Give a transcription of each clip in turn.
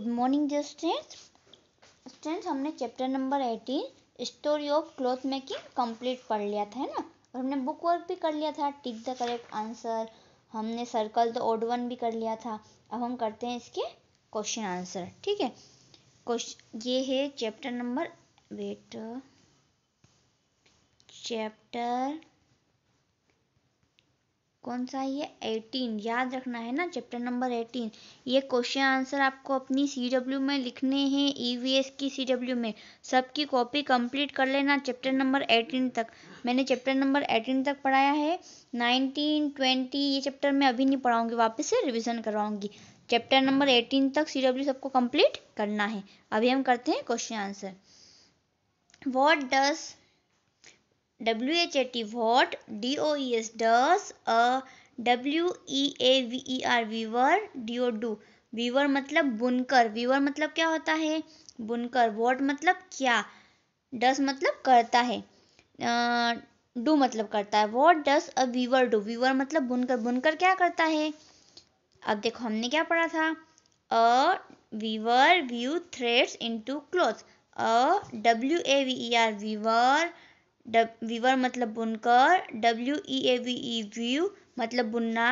Good morning dear students students हमने chapter number eighteen story of cloth making complete पढ़ लिया था है ना और हमने बुक वर्क भी कर लिया था टिक द करेक्ट आंसर हमने सर्कल द ओड वन भी कर लिया था अब हम करते हैं इसके क्वेश्चन आंसर ठीक है क्वेश्चन ये है चैप्टर नंबर वेट चैप्टर कौन सा है ये एटीन याद रखना है ना चैप्टर नंबर एटीन ये क्वेश्चन आंसर आपको अपनी सी डब्ल्यू में लिखने हैं ई वी एस की सी डब्ल्यू में सबकी कॉपी कंप्लीट कर लेना चैप्टर नंबर एटीन तक मैंने चैप्टर नंबर एटीन तक पढ़ाया है नाइनटीन ट्वेंटी ये चैप्टर मैं अभी नहीं पढ़ाऊंगी वापस से रिविज़न करवाऊंगी चैप्टर नंबर एटीन तक सी डब्ल्यू सबको कंप्लीट करना है अभी हम करते हैं question answer what does W-H-A-T what, e D-O-E-S does, uh, W-E-A-V-E-R weaver, D-O do. Weaver मतलब बुनकर वीवर मतलब क्या होता है बुनकर वॉट मतलब क्या डस मतलब करता है डू मतलब करता है what does a weaver do weaver मतलब बुनकर बुनकर क्या करता है अब देखो हमने क्या पढ़ा था a weaver weave threads to cloth a W A V E R weaver weaver मतलब बुनकर W E A V E weave मतलब बुनना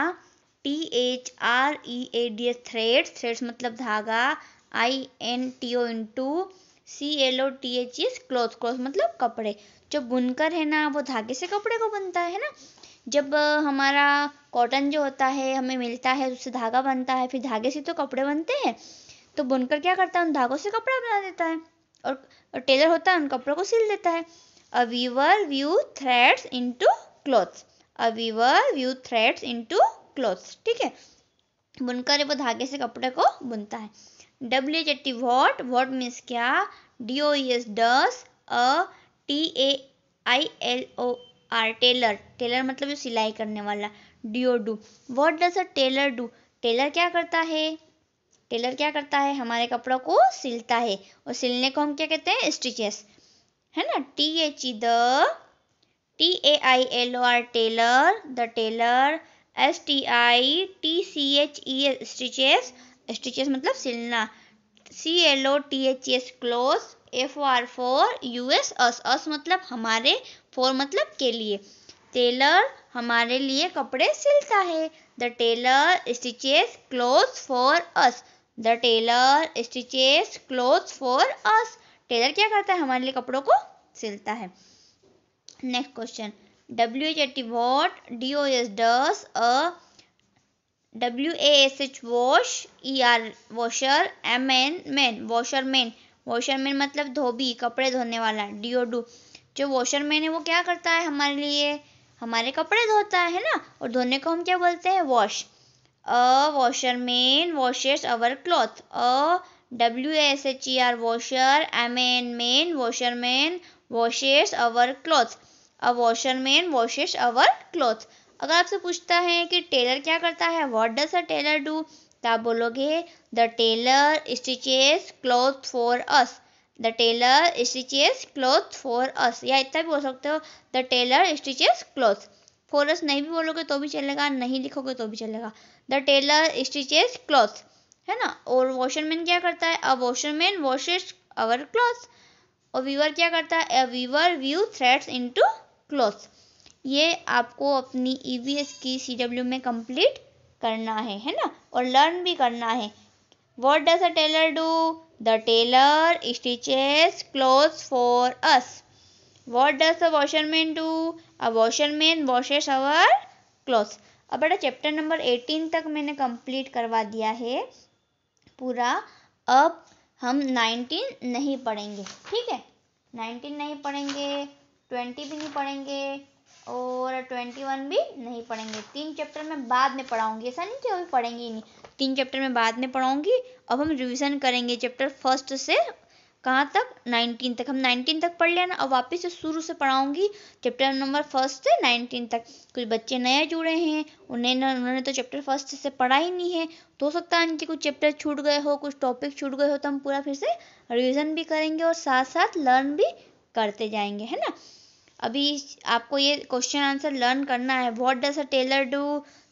T H R E A D S thread threads मतलब धागा I N T O into C L O T H S cloth cloth मतलब कपड़े जो बुनकर है ना वो धागे से कपड़े को बनता है ना जब हमारा कॉटन जो होता है हमें मिलता है उससे धागा बनता है फिर धागे से तो कपड़े बनते हैं तो बुनकर क्या करता है उन धागों से कपड़ा बना देता है और, और टेलर होता है उन कपड़ों को सिल देता है A weaver view threads into cloths a weaver view threads into cloths ठीक है बुनकर वो धागे से कपड़े को बुनता है W H T what what means क्या D O S does a T A I L O R tailor tailor मतलब जो सिलाई करने वाला D O do what does a tailor do tailor क्या करता है टेलर क्या करता है हमारे कपड़ों को सिलता है और सिलने को हम क्या कहते हैं स्टिचेस है ना T H E the T A I L O R tailor the tailor S T I T C H E stitches stitches मतलब सिलना C L O T H S clothes F R for U S us us मतलब हमारे four मतलब के लिए Taylor हमारे लिए कपड़े सिलता है the tailor stitches clothes for us the tailor stitches clothes for us tailor क्या करता है हमारे लिए कपड़ों को सिलता है next question W H A T what D O S does a W A S H wash E R washer M N man washerman washerman मतलब धोबी कपड़े धोने वाला डी ओ डू जो वॉशरमैन है वो क्या करता है हमारे लिए हमारे कपड़े धोता है ना और धोने को हम क्या बोलते हैं wash a washerman washes our cloth a W S H E R washer M N men washerman washes our cloth a washerman washes our cloth अगर आपसे पूछता है कि टेलर क्या करता है what does a tailor do तो आप बोलोगे the tailor stitches cloth for us the tailor stitches cloth for us या इतना भी बोल सकते हो the tailor stitches cloth for अस नहीं भी बोलोगे तो भी चलेगा नहीं लिखोगे तो भी चलेगा द टेलर स्टिचेस क्लॉथ है ना और वॉशरमैन क्या करता है a washerman washes our cloth और वीवर क्या करता है a weaver weave threads into cloth ये आपको अपनी ईवीएस e की सीडब्ल्यू में कंप्लीट करना है है ना और लर्न भी करना है what does a tailor do the tailor stitches cloth for us what does a washerman do a washerman washes our cloth अब बेटा चैप्टर नंबर एटीन तक मैंने कंप्लीट करवा दिया है पूरा अब हम 19 नहीं पढ़ेंगे ठीक है 19 नहीं पढ़ेंगे 20 भी नहीं पढ़ेंगे और 21 भी नहीं पढ़ेंगे तीन चैप्टर में बाद में पढ़ाऊंगी ऐसा नहीं कि अभी पढ़ेंगे ही नहीं तीन चैप्टर में बाद में पढ़ाऊंगी अब हम रिवीजन करेंगे चैप्टर फर्स्ट से कहाँ तक नाइनटीन तक हम नाइनटीन तक पढ़ लेना और वापस से शुरू से पढ़ाऊंगी चैप्टर नंबर फर्स्ट से नाइनटीन तक कुछ बच्चे नए जुड़े हैं उन्हें उन्होंने तो चैप्टर फर्स्ट से पढ़ा ही नहीं है तो हो सकता है इनके कुछ चैप्टर छूट गए हो कुछ टॉपिक छूट गए हो तो हम पूरा फिर से रिविज़न भी करेंगे और साथ साथ लर्न भी करते जाएंगे है ना अभी आपको ये क्वेश्चन आंसर लर्न करना है what does a tailor do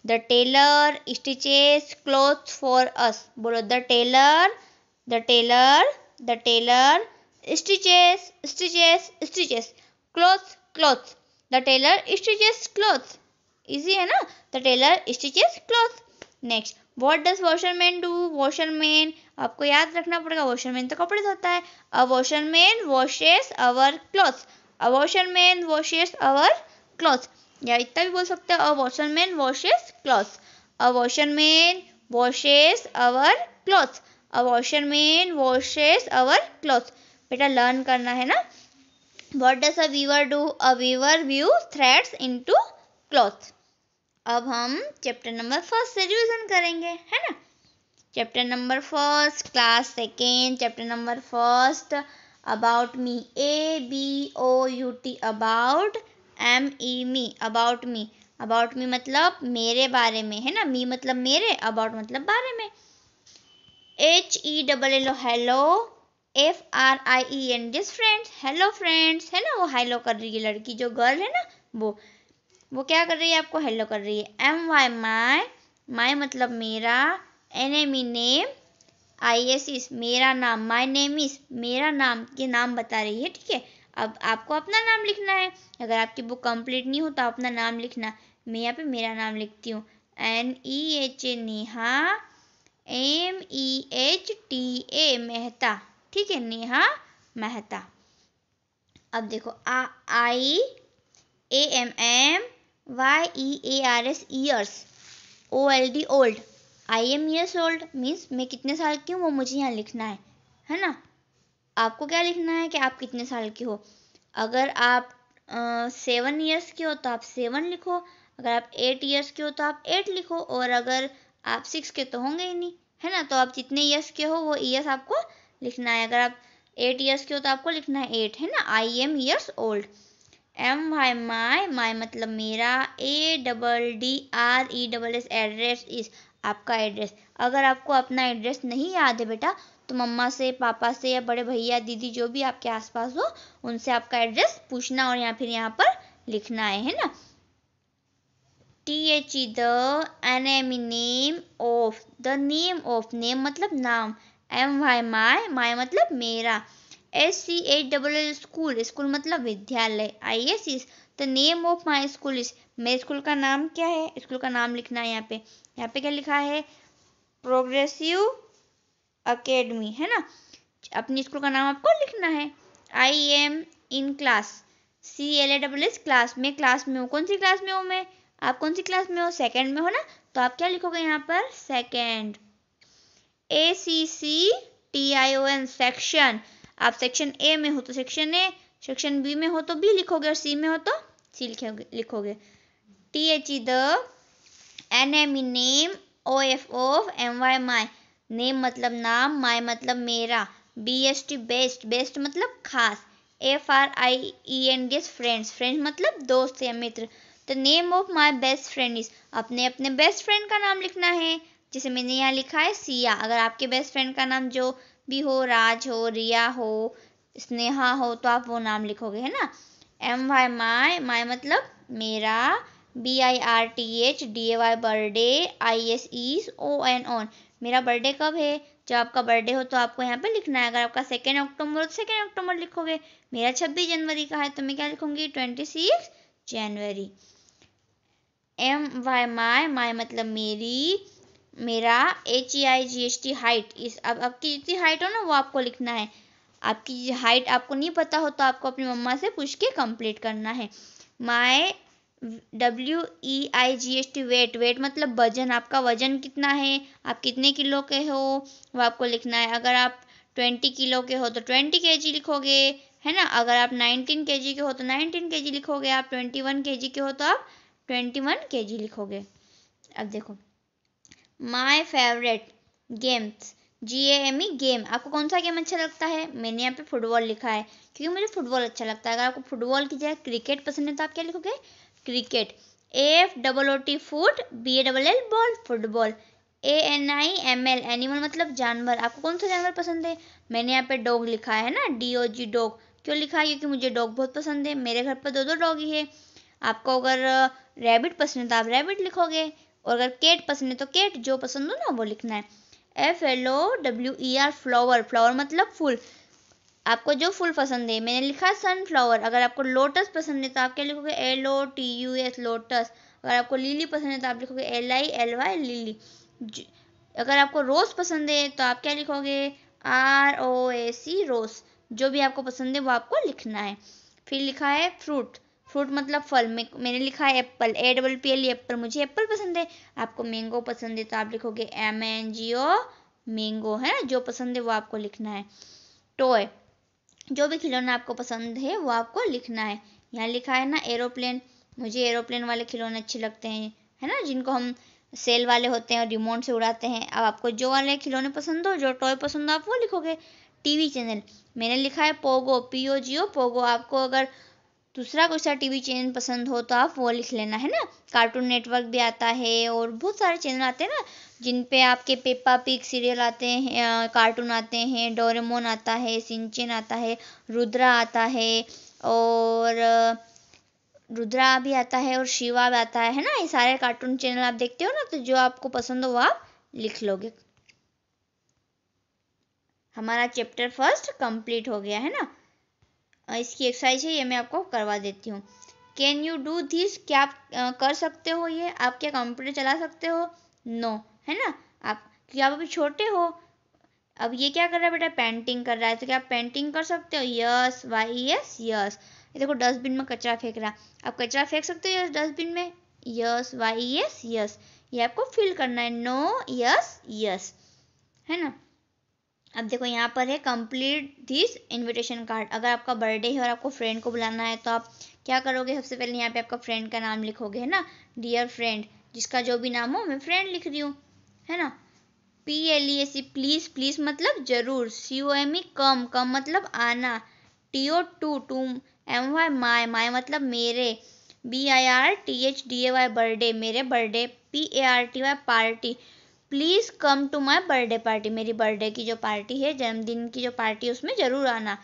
the tailor stitches cloth for us बोलो the tailor the tailor the tailor stitches stitches stitches clothes clothes the tailor stitches clothes easy है ना the tailor stitches clothes next what does washerman do washerman आपको याद रखना पड़ेगा washerman तो कपड़े धोता है a washerman washes our clothes a washerman washes our clothes या इतना भी बोल सकते हो a washerman washes clothes a washerman washes our clothes a washerman washes our cloth बेटा लर्न करना है ना what does a weaver do a weaver weave threads into cloth अब हम चैप्टर नंबर फर्स्ट से revision करेंगे है ना chapter number first class second chapter number first about me A B O U T about M E me about me about me मतलब मेरे बारे में है ना मी मतलब मेरे अबाउट मतलब बारे में H E double L O hello F R I E N this friends hello friends है ना वो हेलो कर रही है लड़की जो गर्ल है ना वो वो क्या कर रही है आपको हेलो कर रही है एम वाई माई माई मतलब मेरा N M E name I S is मेरा नाम माई नेम इस मेरा नाम ये नाम बता रही है ठीक है अब आपको अपना नाम लिखना है अगर आपकी बुक कंप्लीट नहीं हो तो अपना नाम लिखना मैं यहाँ पे मेरा नाम लिखती हूँ N E H A Neha M E H T A Mehta ठीक है नेहा मेहता अब देखो आ I A M M Y E A R S years O L D old I am years old means मैं कितने साल की हूँ वो मुझे यहाँ लिखना है है ना आपको क्या लिखना है कि आप कितने साल की हो अगर आप सेवन ईयर्स के हो तो आप सेवन लिखो अगर आप एट ईयर्स के हो तो आप एट लिखो और अगर आप सिक्स के तो होंगे ही नहीं है ना तो आप जितने ईयर्स के हो वो ईयर्स आपको लिखना है अगर आप एट ईयर्स के हो तो आपको लिखना है एट है ना I am years old M Y my my मतलब मेरा A double D R E double S address is आपका एड्रेस अगर आपको अपना एड्रेस नहीं याद है बेटा तो मम्मा से पापा से या बड़े भैया दीदी जो भी आपके आसपास हो उनसे आपका एड्रेस पूछना और या फिर यहाँ पर लिखना है है ना th e the E name of the name of name मतलब नाम एम वाई माय माय मतलब मेरा S C H double L school school मतलब विद्यालय I S is the name of my school is मेरे स्कूल का नाम क्या है स्कूल का नाम लिखना है यहाँ पे यहाँ पे क्या लिखा है प्रोग्रेसिव अकेडमी है ना अपने स्कूल का नाम आपको लिखना है I am in class C L A W S class में क्लास में हूँ कौन सी क्लास में हूँ मैं आप कौन सी क्लास में हो सेकेंड में हो ना तो आप क्या लिखोगे यहाँ पर second A C C T I O N section आप सेक्शन ए में हो तो सेक्शन ए सेक्शन बी में हो तो बी लिखोगे और सी में हो तो सी लिखोगे लिखोगे T H E the N M E name O F of M Y my name मतलब नाम माई मतलब मेरा B S T best best मतलब खास F R I E N D S friends friends मतलब दोस्त या मित्र the name of my best friend is अपने अपने बेस्ट फ्रेंड का नाम लिखना है जैसे मैंने यहाँ लिखा है सिया अगर आपके बेस्ट फ्रेंड का नाम जो भी हो राज हो रिया हो स्नेहा हो तो आप वो नाम लिखोगे है ना एम वाई माई माई मतलब मेरा B I R T H D A Y birthday I S E O N on मेरा बर्थडे कब है जब आपका बर्थडे हो तो आपको यहाँ पे लिखना है अगर आपका सेकेंड अक्टूबर हो तो सेकेंड अक्टूबर लिखोगे मेरा छब्बीस जनवरी का है तो मैं क्या लिखूंगी ट्वेंटी सिक्स जनवरी एम वाई माय माय मतलब मेरी मेरा H E I G S T height is अब आपकी जितनी हाइट हो ना वो आपको लिखना है आपकी हाइट आपको नहीं पता हो तो आपको अपनी मम्मा से पूछ के कंप्लीट करना है my W E I G S T weight weight मतलब वजन आपका वजन कितना है आप कितने किलो के हो वो आपको लिखना है अगर आप ट्वेंटी किलो के हो तो ट्वेंटी के जी लिखोगे है ना अगर आप नाइनटीन के जी के हो तो नाइनटीन के जी लिखोगे आप ट्वेंटी वन के जी के हो तो आप ट्वेंटी वन के जी लिखोगे अब देखो my favourite games G A M E game आपको कौन सा गेम अच्छा लगता है मैंने यहाँ पे फुटबॉल लिखा है क्योंकि मुझे फुटबॉल अच्छा लगता है अगर आपको फुटबॉल की जगह क्रिकेट पसंद है तो आप क्या लिखोगे cricket A F double O T foot B A double L ball football A N I M L animal मतलब जानवर आपको कौन सा जानवर पसंद है मैंने यहाँ पे डॉग लिखा है ना डी ओ जी डॉग क्यों लिखा है क्योंकि मुझे डॉग बहुत पसंद है मेरे घर पर दो दो डॉग ही है आपको अगर रैबिट पसंद है तो आप रैबिट लिखोगे और अगर केट पसंद है तो केट जो पसंद हो ना वो लिखना है F L O W E R flower flower मतलब फूल आपको जो फूल पसंद है मैंने लिखा सनफ्लावर अगर आपको लोटस पसंद है तो आप क्या लिखोगे L O T U S lotus अगर आपको लीली पसंद है तो आप लिखोगे L I L Y lily अगर आपको रोज़ पसंद है तो आप क्या लिखोगे आर ओ ए सी रोज़ जो भी आपको पसंद है वो आपको लिखना है फिर लिखा है फ्रूट फ्रूट मतलब फल में मैंने लिखा है apple A double P L apple मुझे एप्पल पसंद है आपको मैंगो पसंद है तो आप लिखोगे M N G O mango है ना जो पसंद है वो आपको लिखना है टॉय जो भी खिलौना आपको पसंद है वो आपको लिखना है यहाँ लिखा है ना एरोप्लेन मुझे एरोप्लेन वाले खिलौने अच्छे लगते हैं है ना जिनको हम सेल वाले होते हैं और रिमोट से उड़ाते हैं अब आपको जो वाले खिलौने पसंद हो जो टॉय पसंद हो आप वो लिखोगे टीवी चैनल मैंने लिखा है Pogo P O G O Pogo आपको अगर दूसरा कोई सा टीवी चैनल पसंद हो तो आप वो लिख लेना है ना कार्टून नेटवर्क भी आता है और बहुत सारे चैनल आते हैं ना जिन पे आपके पेपा पिक सीरियल आते हैं कार्टून आते हैं डोरेमोन आता है सिंचन आता है रुद्रा आता है और रुद्रा भी आता है और शिवा भी आता है ना ये सारे कार्टून चैनल आप देखते हो ना तो जो आपको पसंद हो वो आप लिख लोगे हमारा चैप्टर फर्स्ट कंप्लीट हो गया है ना इसकी एक्सरसाइज है ये मैं आपको करवा देती हूँ कैन यू डू दिस क्या आप कर सकते हो ये आप क्या कंप्यूटर चला सकते हो नो no, है ना आप क्योंकि आप अभी छोटे हो अब ये क्या कर रहा है बेटा पेंटिंग कर रहा है तो क्या आप पेंटिंग कर सकते हो यस वाई यस यस ये देखो डस्टबिन में कचरा फेंक रहा है आप कचरा फेंक सकते हो यस डस्टबिन में यस वाई यस यस ये आपको फिल करना है नो यस यस है ना अब देखो यहाँ पर है कंप्लीट दिस इनविटेशन कार्ड अगर आपका बर्थडे है और आपको फ्रेंड को बुलाना है तो आप क्या करोगे सबसे पहले यहाँ पे आपका फ्रेंड का नाम लिखोगे है ना डियर फ्रेंड जिसका जो भी नाम हो मैं फ्रेंड लिख रही हूँ है ना P L E S C please please मतलब ज़रूर सी ओ एम ई e, कम कम मतलब आना T O to to M Y my my मतलब मेरे B I R T H D A Y birthday मेरे birthday P A R T Y party please come to my birthday party मेरी birthday की जो party है जन्मदिन की जो पार्टी है उसमें ज़रूर आना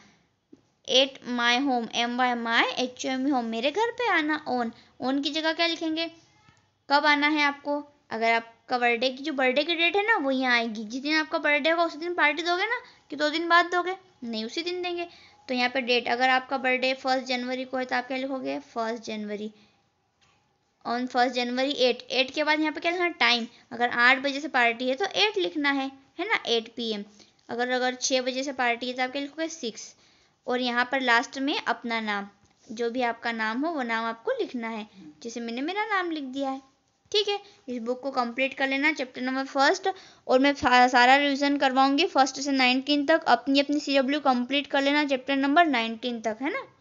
at my home M Y my H M home मेरे घर पे आना ओन ओन की जगह क्या लिखेंगे कब आना है आपको अगर आपका बर्थडे की जो बर्थडे की डेट है ना वो यहाँ आएगी जिस दिन आपका बर्थडे होगा उसी दिन पार्टी दोगे ना कि दो दिन बाद दोगे नहीं उसी दिन देंगे तो यहाँ पे डेट अगर आपका बर्थडे फर्स्ट जनवरी को है तो आप क्या लिखोगे first January on first January at at के बाद यहाँ पे क्या लिखना टाइम अगर आठ बजे से पार्टी है तो एट लिखना है है ना एट पी एम अगर अगर छः बजे से पार्टी है तो आप क्या लिखोगे सिक्स और यहाँ पर लास्ट में अपना नाम जो भी आपका नाम हो वो नाम आपको लिखना है जैसे मैंने मेरा नाम लिख दिया है ठीक है इस बुक को कंप्लीट कर लेना चैप्टर नंबर फर्स्ट और मैं सारा रिविजन करवाऊंगी फर्स्ट से नाइनटीन तक अपनी अपनी सी डब्ल्यू कंप्लीट कर लेना चैप्टर नंबर नाइनटीन तक है ना